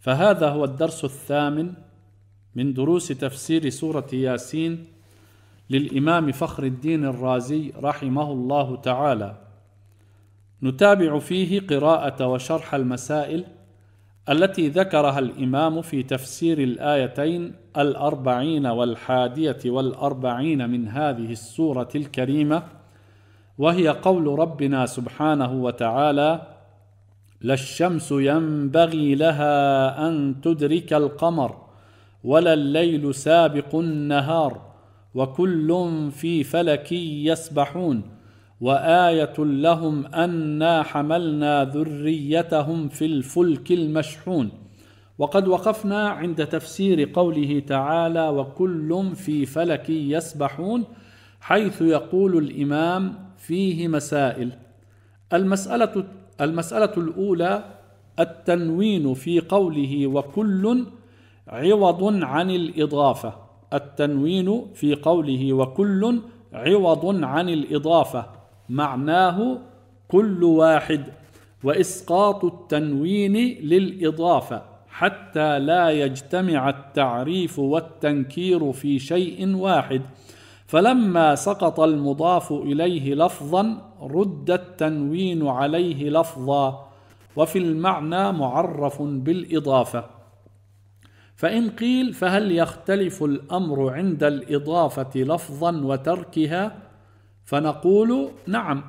فهذا هو الدرس الثامن من دروس تفسير سورة ياسين للإمام فخر الدين الرازي رحمه الله تعالى نتابع فيه قراءة وشرح المسائل التي ذكرها الإمام في تفسير الآيتين الأربعين والحادية والأربعين من هذه السورة الكريمة وهي قول ربنا سبحانه وتعالى لا الشمس ينبغي لها ان تدرك القمر ولا الليل سابق النهار وكل في فلك يسبحون وايه لهم انا حملنا ذريتهم في الفلك المشحون وقد وقفنا عند تفسير قوله تعالى وكل في فلك يسبحون حيث يقول الامام فيه مسائل المساله المسألة الأولى التنوين في قوله وكل عوض عن الإضافة التنوين في قوله وكل عوض عن الإضافة معناه كل واحد وإسقاط التنوين للإضافة حتى لا يجتمع التعريف والتنكير في شيء واحد فلما سقط المضاف اليه لفظا رد التنوين عليه لفظا وفي المعنى معرف بالاضافه فان قيل فهل يختلف الامر عند الاضافه لفظا وتركها فنقول نعم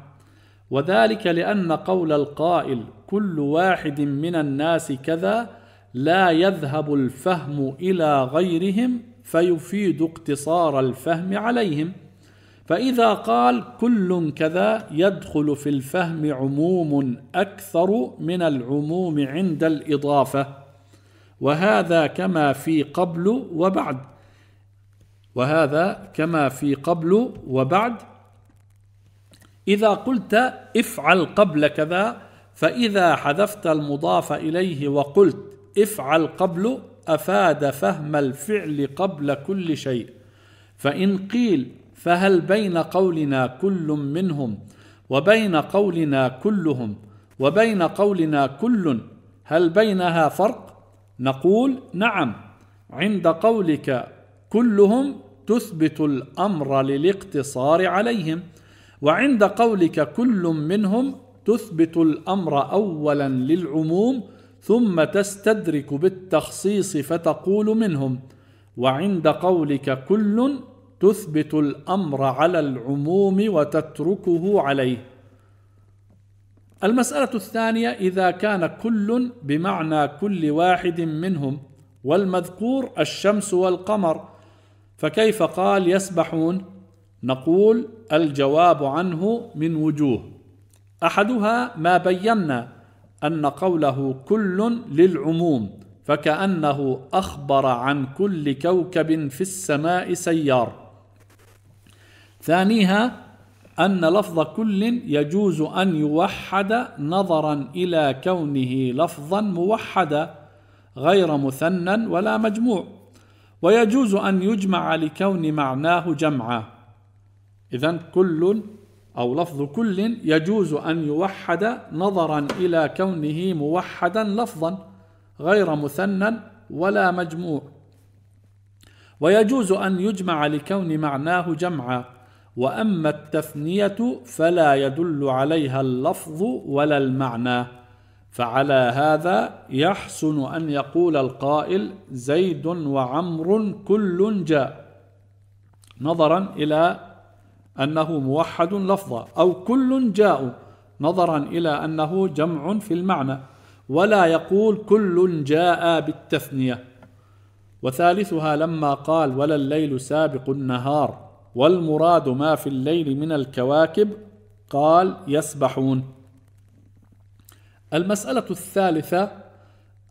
وذلك لان قول القائل كل واحد من الناس كذا لا يذهب الفهم الى غيرهم فيفيد اقتصار الفهم عليهم فاذا قال كل كذا يدخل في الفهم عموم اكثر من العموم عند الاضافه وهذا كما في قبل وبعد وهذا كما في قبل وبعد اذا قلت افعل قبل كذا فاذا حذفت المضاف اليه وقلت افعل قبل أفاد فهم الفعل قبل كل شيء فإن قيل فهل بين قولنا كل منهم وبين قولنا كلهم وبين قولنا كل هل بينها فرق نقول نعم عند قولك كلهم تثبت الامر للاقتصار عليهم وعند قولك كل منهم تثبت الامر اولا للعموم ثم تستدرك بالتخصيص فتقول منهم وعند قولك كل تثبت الامر على العموم وتتركه عليه المساله الثانيه اذا كان كل بمعنى كل واحد منهم والمذكور الشمس والقمر فكيف قال يسبحون نقول الجواب عنه من وجوه احدها ما بينا أن قوله كل للعموم فكأنه أخبر عن كل كوكب في السماء سيار ثانيها أن لفظ كل يجوز أن يوحد نظرا إلى كونه لفظا موحدا غير مثنى ولا مجموع ويجوز أن يجمع لكون معناه جمعا إذا كل أو لفظ كل يجوز أن يوحد نظرا إلى كونه موحدا لفظا غير مثنى ولا مجموع ويجوز أن يجمع لكون معناه جمعا وأما التثنية فلا يدل عليها اللفظ ولا المعنى فعلى هذا يحسن أن يقول القائل زيد وعمر كل جاء نظرا إلى أنه موحد لفظا أو كل جاء نظرا إلى أنه جمع في المعنى ولا يقول كل جاء بالتثنية وثالثها لما قال ولا الليل سابق النهار والمراد ما في الليل من الكواكب قال يسبحون المسألة الثالثة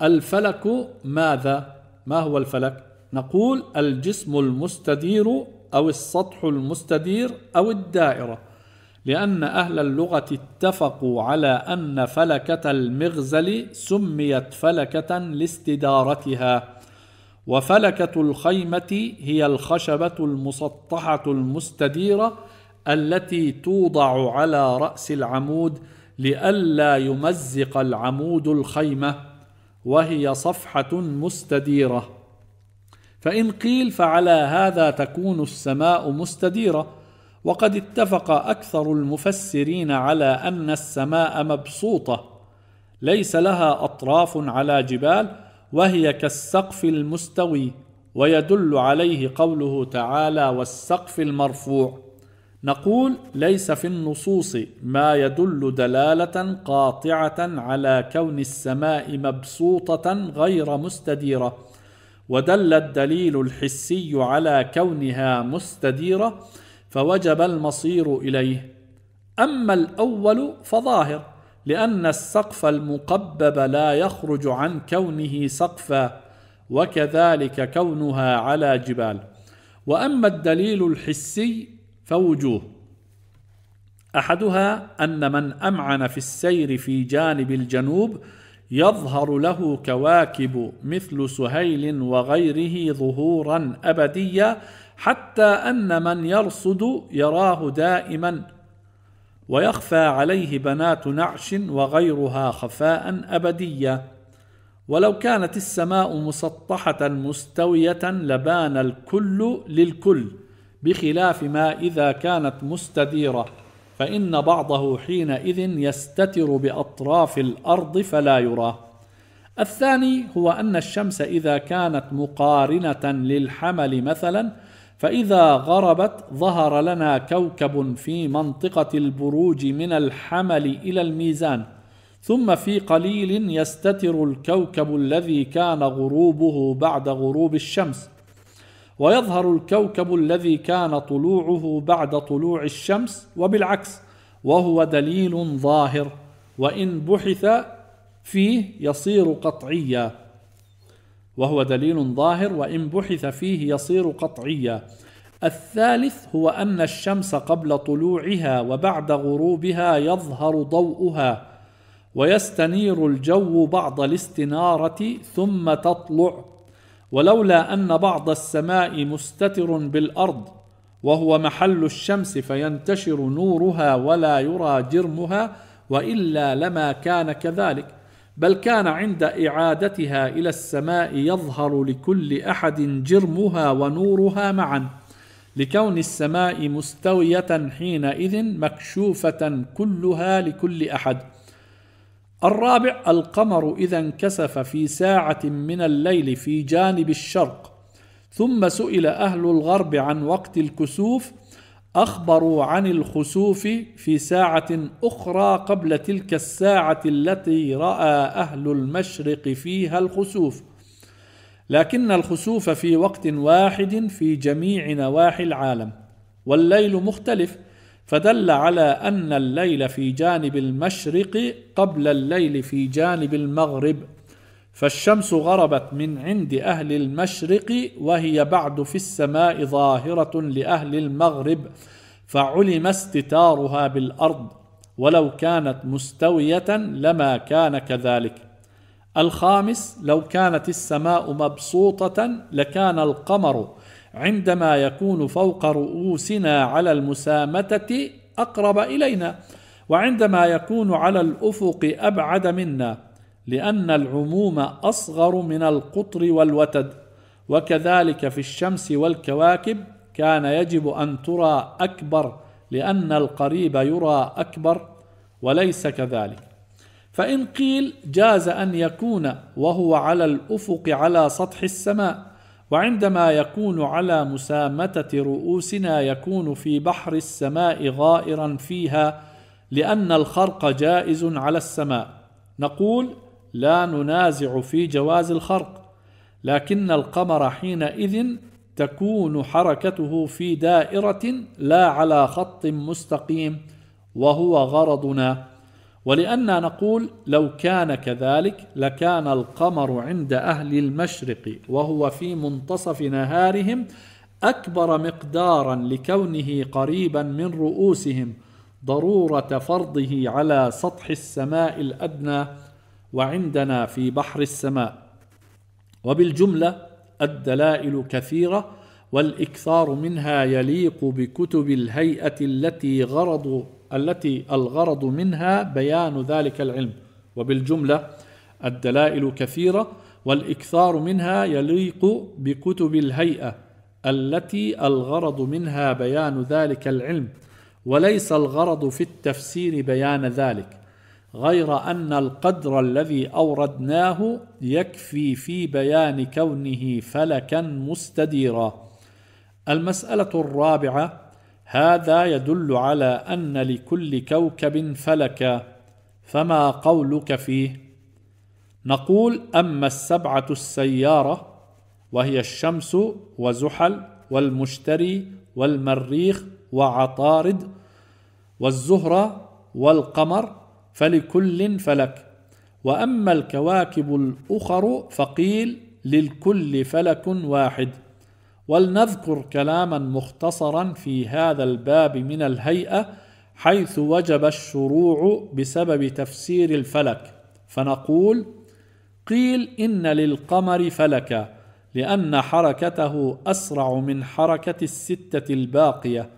الفلك ماذا؟ ما هو الفلك؟ نقول الجسم المستدير أو السطح المستدير أو الدائرة لأن أهل اللغة اتفقوا على أن فلكة المغزل سميت فلكة لاستدارتها وفلكة الخيمة هي الخشبة المسطحة المستديرة التي توضع على رأس العمود لئلا يمزق العمود الخيمة وهي صفحة مستديرة فان قيل فعلى هذا تكون السماء مستديره وقد اتفق اكثر المفسرين على ان السماء مبسوطه ليس لها اطراف على جبال وهي كالسقف المستوي ويدل عليه قوله تعالى والسقف المرفوع نقول ليس في النصوص ما يدل دلاله قاطعه على كون السماء مبسوطه غير مستديره ودل الدليل الحسي على كونها مستديرة فوجب المصير إليه أما الأول فظاهر لأن السقف المقبب لا يخرج عن كونه سقفا وكذلك كونها على جبال وأما الدليل الحسي فوجوه أحدها أن من أمعن في السير في جانب الجنوب يظهر له كواكب مثل سهيل وغيره ظهورا ابديا حتى ان من يرصد يراه دائما ويخفى عليه بنات نعش وغيرها خفاء ابديا ولو كانت السماء مسطحه مستويه لبان الكل للكل بخلاف ما اذا كانت مستديره فإن بعضه حينئذ يستتر بأطراف الأرض فلا يرى. الثاني هو أن الشمس إذا كانت مقارنة للحمل مثلا فإذا غربت ظهر لنا كوكب في منطقة البروج من الحمل إلى الميزان ثم في قليل يستتر الكوكب الذي كان غروبه بعد غروب الشمس ويظهر الكوكب الذي كان طلوعه بعد طلوع الشمس وبالعكس وهو دليل ظاهر وان بحث فيه يصير قطعيا وهو دليل ظاهر وان بحث فيه يصير قطعيا الثالث هو ان الشمس قبل طلوعها وبعد غروبها يظهر ضوءها ويستنير الجو بعض الاستناره ثم تطلع ولولا ان بعض السماء مستتر بالارض وهو محل الشمس فينتشر نورها ولا يرى جرمها والا لما كان كذلك بل كان عند اعادتها الى السماء يظهر لكل احد جرمها ونورها معا لكون السماء مستويه حينئذ مكشوفه كلها لكل احد الرابع القمر إذا انكسف في ساعة من الليل في جانب الشرق ثم سئل أهل الغرب عن وقت الكسوف أخبروا عن الخسوف في ساعة أخرى قبل تلك الساعة التي رأى أهل المشرق فيها الخسوف لكن الخسوف في وقت واحد في جميع نواحي العالم والليل مختلف فدل على ان الليل في جانب المشرق قبل الليل في جانب المغرب فالشمس غربت من عند اهل المشرق وهي بعد في السماء ظاهره لاهل المغرب فعلم استتارها بالارض ولو كانت مستويه لما كان كذلك الخامس لو كانت السماء مبسوطه لكان القمر عندما يكون فوق رؤوسنا على المسامتة أقرب إلينا وعندما يكون على الأفق أبعد منا لأن العموم أصغر من القطر والوتد وكذلك في الشمس والكواكب كان يجب أن ترى أكبر لأن القريب يرى أكبر وليس كذلك فإن قيل جاز أن يكون وهو على الأفق على سطح السماء وعندما يكون على مسامته رؤوسنا يكون في بحر السماء غائرا فيها لان الخرق جائز على السماء نقول لا ننازع في جواز الخرق لكن القمر حينئذ تكون حركته في دائره لا على خط مستقيم وهو غرضنا ولأننا نقول لو كان كذلك لكان القمر عند أهل المشرق وهو في منتصف نهارهم أكبر مقدارا لكونه قريبا من رؤوسهم ضرورة فرضه على سطح السماء الأدنى وعندنا في بحر السماء وبالجملة الدلائل كثيرة والإكثار منها يليق بكتب الهيئة التي غرض التي الغرض منها بيان ذلك العلم وبالجملة الدلائل كثيرة والإكثار منها يليق بكتب الهيئة التي الغرض منها بيان ذلك العلم وليس الغرض في التفسير بيان ذلك غير أن القدر الذي أوردناه يكفي في بيان كونه فلكا مستديرا المسألة الرابعة هذا يدل على ان لكل كوكب فلكا فما قولك فيه نقول اما السبعه السياره وهي الشمس وزحل والمشتري والمريخ وعطارد والزهره والقمر فلكل فلك واما الكواكب الاخر فقيل للكل فلك واحد ولنذكر كلاما مختصرا في هذا الباب من الهيئه حيث وجب الشروع بسبب تفسير الفلك فنقول قيل ان للقمر فلكا لان حركته اسرع من حركه السته الباقيه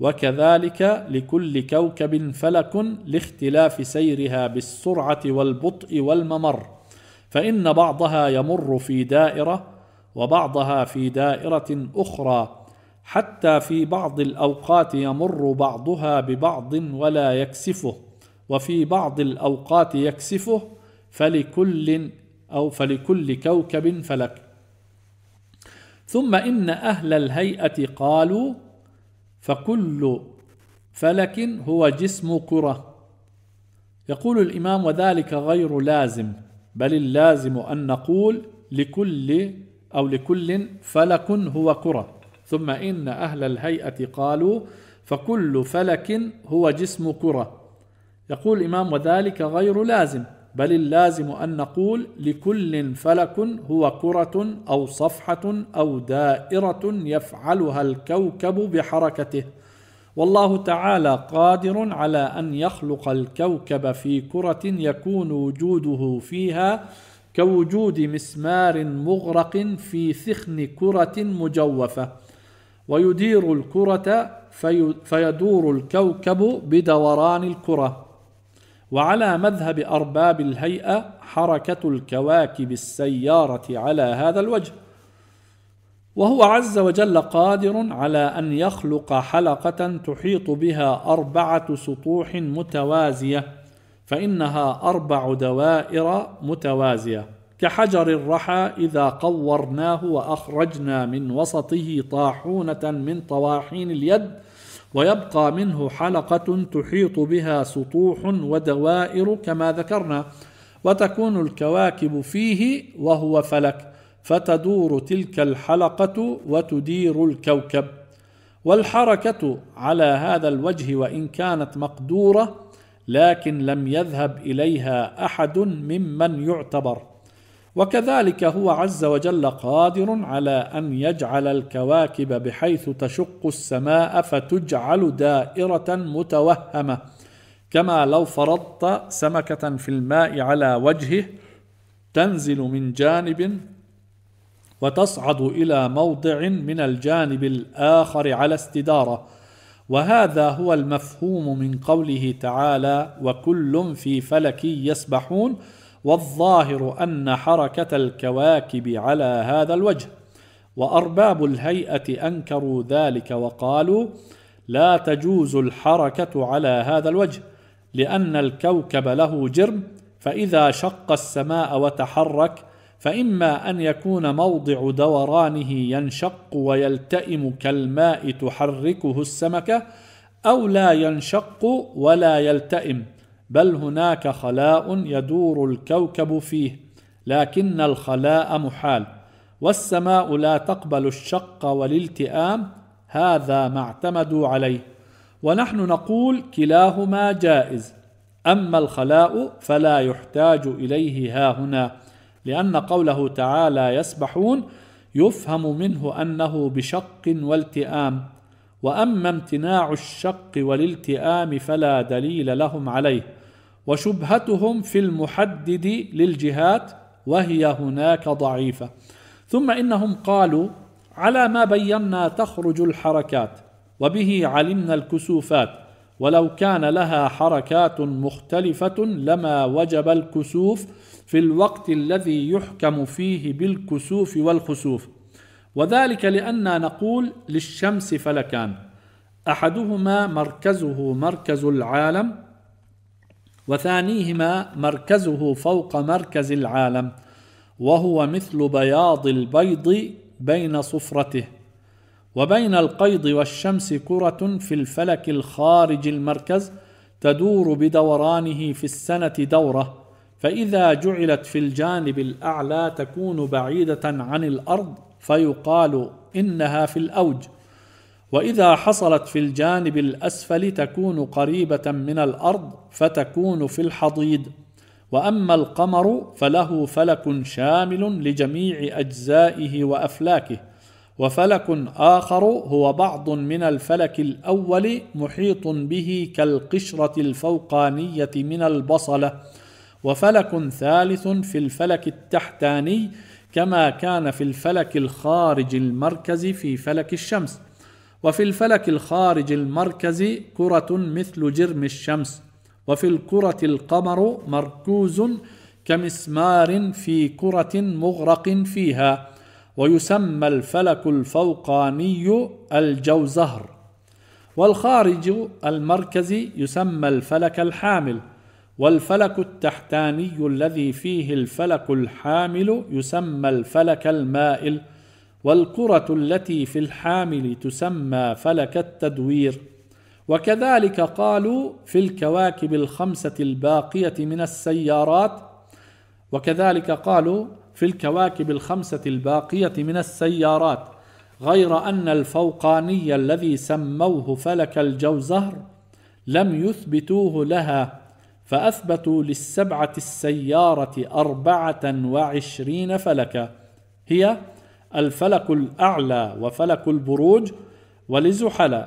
وكذلك لكل كوكب فلك لاختلاف سيرها بالسرعه والبطء والممر فان بعضها يمر في دائره وبعضها في دائره اخرى حتى في بعض الاوقات يمر بعضها ببعض ولا يكسفه وفي بعض الاوقات يكسفه فلكل او فلكل كوكب فلك ثم ان اهل الهيئه قالوا فكل فلك هو جسم كره يقول الامام وذلك غير لازم بل اللازم ان نقول لكل أو لكل فلك هو كرة ثم إن أهل الهيئة قالوا فكل فلك هو جسم كرة يقول الإمام وذلك غير لازم بل اللازم أن نقول لكل فلك هو كرة أو صفحة أو دائرة يفعلها الكوكب بحركته والله تعالى قادر على أن يخلق الكوكب في كرة يكون وجوده فيها كوجود مسمار مغرق في ثخن كرة مجوفة ويدير الكرة فيدور الكوكب بدوران الكرة وعلى مذهب أرباب الهيئة حركة الكواكب السيارة على هذا الوجه وهو عز وجل قادر على أن يخلق حلقة تحيط بها أربعة سطوح متوازية فإنها أربع دوائر متوازية كحجر الرحى إذا قورناه وأخرجنا من وسطه طاحونة من طواحين اليد ويبقى منه حلقة تحيط بها سطوح ودوائر كما ذكرنا وتكون الكواكب فيه وهو فلك فتدور تلك الحلقة وتدير الكوكب والحركة على هذا الوجه وإن كانت مقدورة لكن لم يذهب اليها احد ممن يعتبر وكذلك هو عز وجل قادر على ان يجعل الكواكب بحيث تشق السماء فتجعل دائره متوهمه كما لو فرضت سمكه في الماء على وجهه تنزل من جانب وتصعد الى موضع من الجانب الاخر على استداره وهذا هو المفهوم من قوله تعالى وكل في فلك يسبحون والظاهر ان حركه الكواكب على هذا الوجه وارباب الهيئه انكروا ذلك وقالوا لا تجوز الحركه على هذا الوجه لان الكوكب له جرم فاذا شق السماء وتحرك فإما أن يكون موضع دورانه ينشق ويلتئم كالماء تحركه السمكة أو لا ينشق ولا يلتئم بل هناك خلاء يدور الكوكب فيه لكن الخلاء محال والسماء لا تقبل الشق والالتئام هذا ما اعتمدوا عليه ونحن نقول كلاهما جائز اما الخلاء فلا يحتاج اليه ها هنا لأن قوله تعالى يسبحون يفهم منه أنه بشق والتئام وأما امتناع الشق والالتئام فلا دليل لهم عليه وشبهتهم في المحدد للجهات وهي هناك ضعيفة ثم إنهم قالوا على ما بينا تخرج الحركات وبه علمنا الكسوفات ولو كان لها حركات مختلفة لما وجب الكسوف في الوقت الذي يحكم فيه بالكسوف والخسوف وذلك لأن نقول للشمس فلكان أحدهما مركزه مركز العالم وثانيهما مركزه فوق مركز العالم وهو مثل بياض البيض بين صفرته وبين القيض والشمس كرة في الفلك الخارج المركز تدور بدورانه في السنة دوره فإذا جعلت في الجانب الأعلى تكون بعيدة عن الأرض فيقال إنها في الأوج وإذا حصلت في الجانب الأسفل تكون قريبة من الأرض فتكون في الحضيض واما القمر فله فلك شامل لجميع اجزائه وافلاكه وفلك اخر هو بعض من الفلك الاول محيط به كالقشره الفوقانيه من البصله وفلك ثالث في الفلك التحتاني كما كان في الفلك الخارج المركزي في فلك الشمس وفي الفلك الخارج المركزي كرة مثل جرم الشمس وفي الكرة القمر مركوز كمسمار في كرة مغرق فيها ويسمى الفلك الفوقاني الجوزهر والخارج المركزي يسمى الفلك الحامل والفلك التحتاني الذي فيه الفلك الحامل يسمى الفلك المائل والكرة التي في الحامل تسمى فلك التدوير وكذلك قالوا في الكواكب الخمسة الباقية من السيارات وكذلك قالوا في الكواكب الخمسة الباقية من السيارات غير أن الفوقاني الذي سموه فلك الجوزهر لم يثبتوه لها فأثبتوا للسبعة السيارة أربعة وعشرين فلكا هي الفلك الأعلى وفلك البروج ولزحل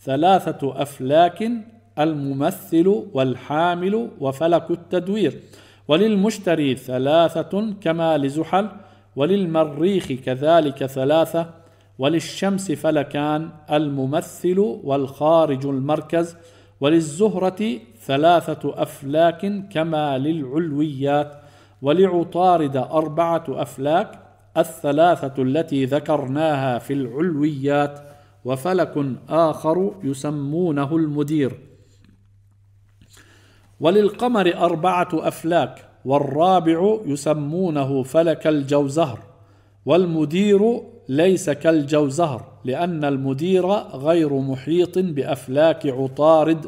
ثلاثة أفلاك الممثل والحامل وفلك التدوير وللمشتري ثلاثة كما لزحل وللمريخ كذلك ثلاثة وللشمس فلكان الممثل والخارج المركز وللزهرة ثلاثة أفلاك كما للعلويات ولعطارد أربعة أفلاك الثلاثة التي ذكرناها في العلويات وفلك آخر يسمونه المدير وللقمر أربعة أفلاك والرابع يسمونه فلك الجوزهر والمدير ليس كالجوزهر لأن المدير غير محيط بأفلاك عطارد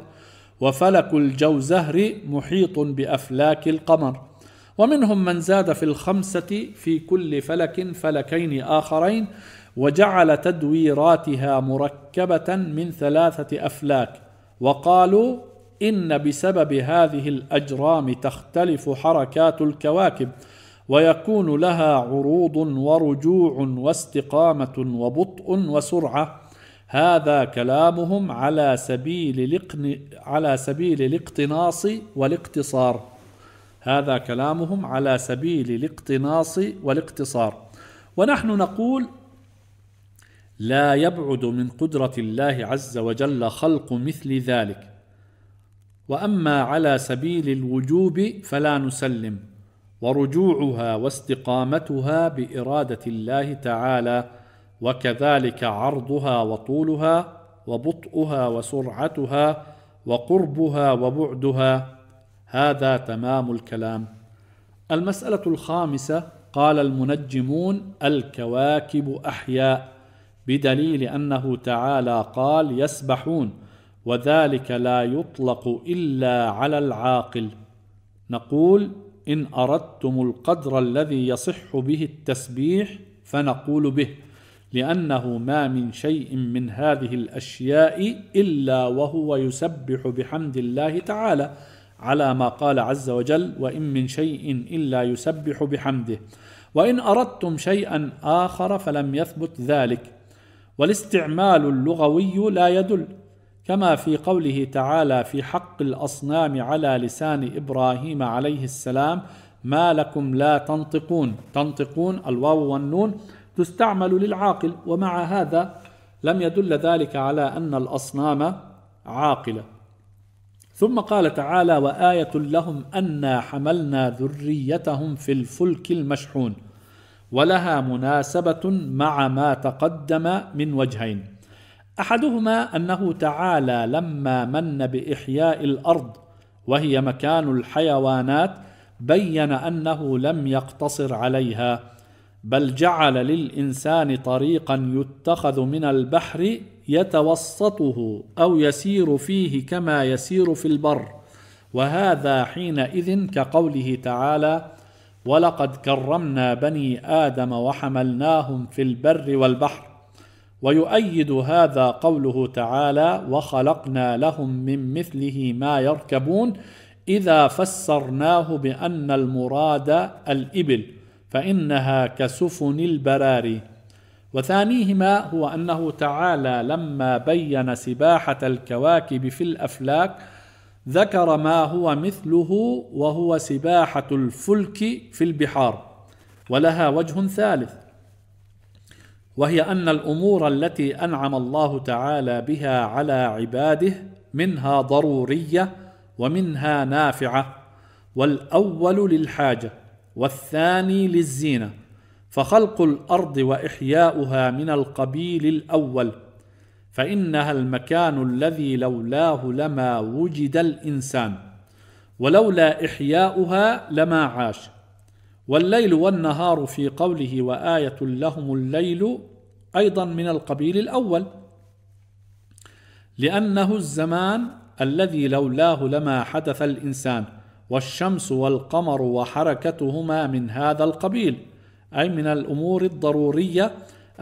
وفلك الجوزهر محيط بأفلاك القمر ومنهم من زاد في الخمسة في كل فلك فلكين آخرين وجعل تدويراتها مركبة من ثلاثة أفلاك وقالوا إن بسبب هذه الأجرام تختلف حركات الكواكب ويكون لها عروض ورجوع واستقامه وبطء وسرعه هذا كلامهم على سبيل على سبيل الاقتناص والاقتصار هذا كلامهم على سبيل الاقتناص والاقتصار ونحن نقول لا يبعد من قدرة الله عز وجل خلق مثل ذلك وأما على سبيل الوجوب فلا نسلم ورجوعها واستقامتها باراده الله تعالى وكذلك عرضها وطولها وبطئها وسرعتها وقربها وبعدها هذا تمام الكلام المساله الخامسه قال المنجمون الكواكب احياء بدليل انه تعالى قال يسبحون وذلك لا يطلق الا على العاقل نقول إن أردتم القدر الذي يصح به التسبيح فنقول به لأنه ما من شيء من هذه الأشياء إلا وهو يسبح بحمد الله تعالى على ما قال عز وجل وإن من شيء إلا يسبح بحمده وإن أردتم شيئا آخر فلم يثبت ذلك والاستعمال اللغوي لا يدل كما في قوله تعالى في حق الاصنام على لسان ابراهيم عليه السلام ما لكم لا تنطقون تنطقون الواو والنون تستعمل للعاقل ومع هذا لم يدل ذلك على ان الاصنام عاقله ثم قال تعالى وايه لهم انا حملنا ذريتهم في الفلك المشحون ولها مناسبه مع ما تقدم من وجهين احدهما انه تعالى لما من باحياء الارض وهي مكان الحيوانات بين انه لم يقتصر عليها بل جعل للانسان طريقا يتخذ من البحر يتوسطه او يسير فيه كما يسير في البر وهذا حينئذ كقوله تعالى ولقد كرمنا بني ادم وحملناهم في البر والبحر ويؤيد هذا قوله تعالى وخلقنا لهم من مثله ما يركبون اذا فسرناه بان المراد الابل فانها كسفن البراري وثانيهما هو انه تعالى لما بين سباحه الكواكب في الافلاك ذكر ما هو مثله وهو سباحه الفلك في البحار ولها وجه ثالث وهي ان الامور التي انعم الله تعالى بها على عباده منها ضروريه ومنها نافعه والاول للحاجه والثاني للزينه فخلق الارض واحياؤها من القبيل الاول فانها المكان الذي لولاه لما وجد الانسان ولولا احياؤها لما عاش والليل والنهار في قوله وآية لهم الليل أيضا من القبيل الأول لأنه الزمان الذي لولاه لما حدث الإنسان والشمس والقمر وحركتهما من هذا القبيل أي من الأمور الضرورية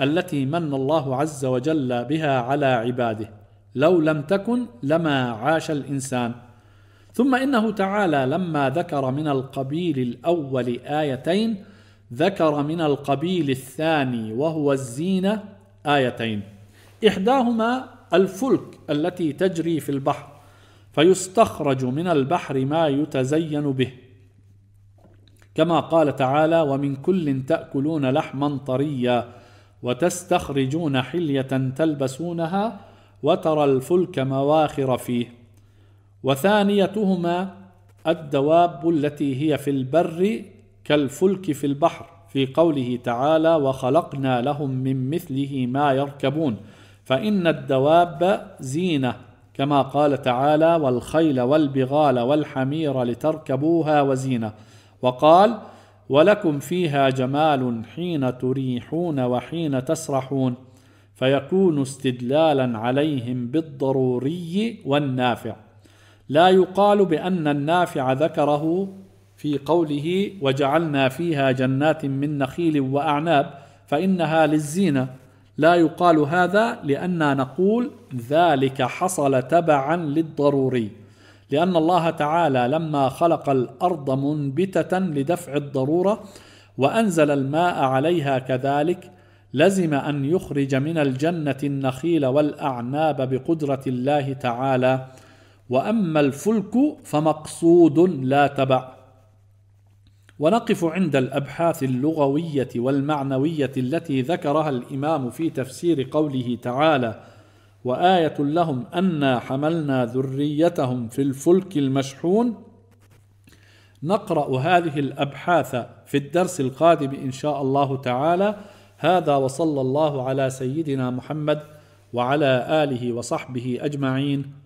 التي من الله عز وجل بها على عباده لو لم تكن لما عاش الإنسان ثم انه تعالى لما ذكر من القبيل الاول ايتين ذكر من القبيل الثاني وهو الزينه ايتين احداهما الفلك التي تجري في البحر فيستخرج من البحر ما يتزين به كما قال تعالى ومن كل تاكلون لحما طريا وتستخرجون حليه تلبسونها وترى الفلك مواخر فيه وثانيتهما الدواب التي هي في البر كالفلك في البحر في قوله تعالى وخلقنا لهم من مثله ما يركبون فان الدواب زينه كما قال تعالى والخيل والبغال والحمير لتركبوها وزينه وقال ولكم فيها جمال حين تريحون وحين تسرحون فيكون استدلالا عليهم بالضروري والنافع لا يقال بأن النافع ذكره في قوله وجعلنا فيها جنات من نخيل وأعناب فإنها للزينة لا يقال هذا لأننا نقول ذلك حصل تبعا للضروري لأن الله تعالى لما خلق الأرض منبتة لدفع الضرورة وأنزل الماء عليها كذلك لزم أن يخرج من الجنة النخيل والأعناب بقدرة الله تعالى واما الفلك فمقصود لا تبع ونقف عند الابحاث اللغويه والمعنويه التي ذكرها الامام في تفسير قوله تعالى وايه لهم انا حملنا ذريتهم في الفلك المشحون نقرا هذه الابحاث في الدرس القادم ان شاء الله تعالى هذا وصلى الله على سيدنا محمد وعلى اله وصحبه اجمعين